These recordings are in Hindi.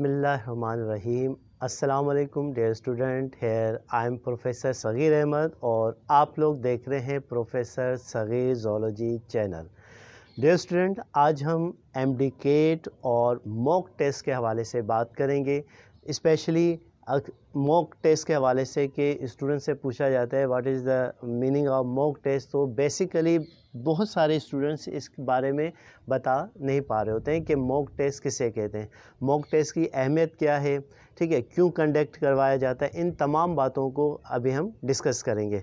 बसमीम अस्सलाम dear student here I am professor Sagheer Ahmad और आप लोग देख रहे हैं professor Sagheer zoology channel dear student आज हम एम डी केट और मॉक टेस्ट के हवाले से बात करेंगे इस्पेशली मॉक टेस्ट के हवाले से कि स्टूडेंट से पूछा जाता है what is the meaning of mock test तो बेसिकली बहुत सारे स्टूडेंट्स इस बारे में बता नहीं पा रहे होते हैं कि मॉक टेस्ट किसे कहते हैं मॉक टेस्ट की अहमियत क्या है ठीक है क्यों कंडक्ट करवाया जाता है इन तमाम बातों को अभी हम डिस्कस करेंगे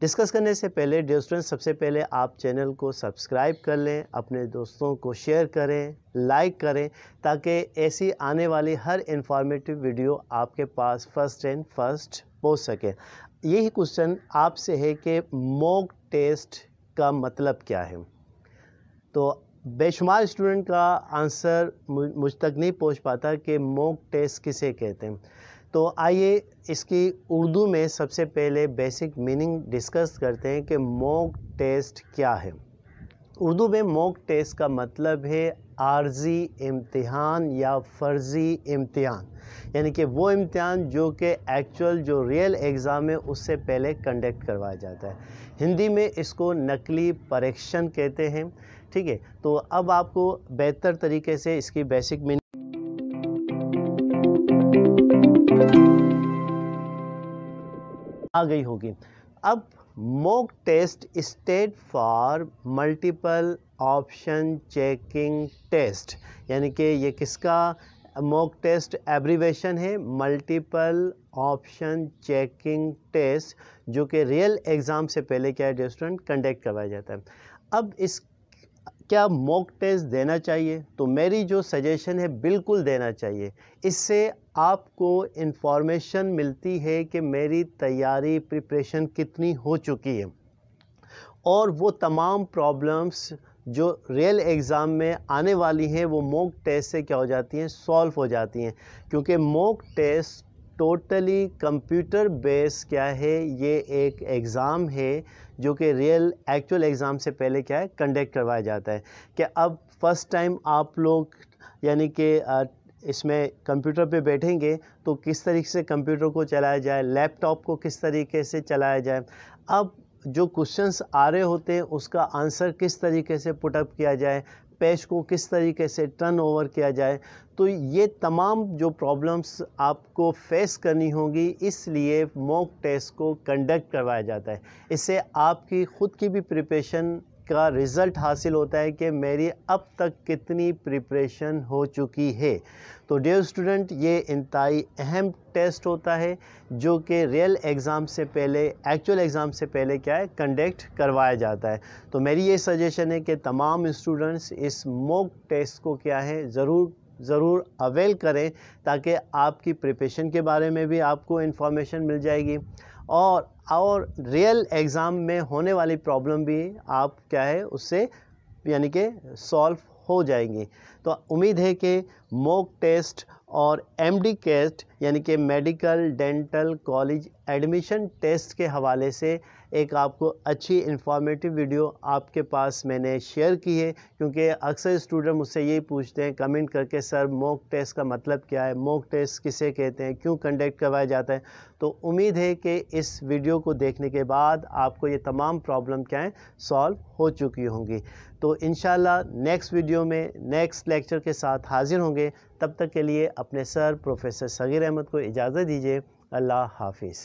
डिस्कस करने से पहले डियर स्टूडेंट्स सबसे पहले आप चैनल को सब्सक्राइब कर लें अपने दोस्तों को शेयर करें लाइक करें ताकि ऐसी आने वाली हर इंफॉर्मेटिव वीडियो आपके पास फर्स्ट एंड फर्स्ट पहुंच सके यही क्वेश्चन आपसे है कि मॉक टेस्ट का मतलब क्या है तो बेशुमार स्टूडेंट का आंसर मुझ तक नहीं पहुंच पाता कि मॉक टेस्ट किसे कहते हैं तो आइए इसकी उर्दू में सबसे पहले बेसिक मीनिंग डिस्कस करते हैं कि मॉक टेस्ट क्या है उर्दू में मॉक टेस्ट का मतलब है आर्जी इम्तिहान या फर्जी इम्तिहान यानी कि वो इम्तिहान जो कि एक्चुअल जो रियल एग्ज़ाम है उससे पहले कंडक्ट करवाया जाता है हिंदी में इसको नकली परीक्षण कहते हैं ठीक है तो अब आपको बेहतर तरीके से इसकी बेसिक मीनिंग आ गई होगी अब mock test state for multiple option checking test यानी कि ये किसका मॉक टेस्ट एब्रीवेशन है मल्टीपल ऑप्शन चेकिंग टेस्ट जो कि रियल एग्ज़ाम से पहले क्या है स्टूडेंट कंडक्ट करवाया जाता है अब इस क्या मॉक टेस्ट देना चाहिए तो मेरी जो सजेशन है बिल्कुल देना चाहिए इससे आपको इन्फॉर्मेशन मिलती है कि मेरी तैयारी प्रिपरेशन कितनी हो चुकी है और वो तमाम प्रॉब्लम्स जो रियल एग्ज़ाम में आने वाली हैं वो मॉक टेस्ट से क्या हो जाती हैं सॉल्व हो जाती हैं क्योंकि mock test totally computer base क्या है ये एक एग्ज़ाम है जो कि रियल एक्चुअल एग्ज़ाम से पहले क्या है कंडक्ट करवाया जाता है कि अब फ़र्स्ट टाइम आप लोग यानी कि इसमें कंप्यूटर पे बैठेंगे तो किस तरीके से कंप्यूटर को चलाया जाए लैपटॉप को किस तरीके से चलाया जाए अब जो क्वेश्चंस आ रहे होते हैं उसका आंसर किस तरीके से पुटअप किया जाए पेश को किस तरीके से टर्न ओवर किया जाए तो ये तमाम जो प्रॉब्लम्स आपको फेस करनी होगी इसलिए मॉक टेस्ट को कंडक्ट करवाया जाता है इससे आपकी ख़ुद की भी प्रिपरेशन का रिज़ल्ट हासिल होता है कि मेरी अब तक कितनी प्रिपरेशन हो चुकी है तो डियर स्टूडेंट ये इंतई अहम टेस्ट होता है जो कि रियल एग्ज़ाम से पहले एक्चुअल एग्ज़ाम से पहले क्या है कंडक्ट करवाया जाता है तो मेरी ये सजेशन है कि तमाम स्टूडेंट्स इस मॉक टेस्ट को क्या है ज़रूर ज़रूर अवेल करें ताकि आपकी प्रिपरेशन के बारे में भी आपको इन्फॉर्मेशन मिल जाएगी और और रियल एग्ज़ाम में होने वाली प्रॉब्लम भी आप क्या है उससे यानी कि सॉल्व हो जाएंगी तो उम्मीद है कि मोक टेस्ट और एमडी टेस्ट यानी कि medical dental college admission test के हवाले से एक आपको अच्छी इन्फॉर्मेटिव वीडियो आपके पास मैंने शेयर की है क्योंकि अक्सर स्टूडेंट मुझसे यही पूछते हैं कमेंट करके सर मॉक टेस्ट का मतलब क्या है मॉक टेस्ट किसे कहते हैं क्यों कंडक्ट करवाया जाता है तो उम्मीद है कि इस वीडियो को देखने के बाद आपको ये तमाम प्रॉब्लम क्या है सॉल्व हो चुकी होंगी तो इन नेक्स्ट वीडियो में नेक्स्ट लेक्चर के साथ हाज़िर होंगे तब तक के लिए अपने सर प्रोफेसर सगीर अहमद को इजाज़त दीजिए अल्लाह हाफिज़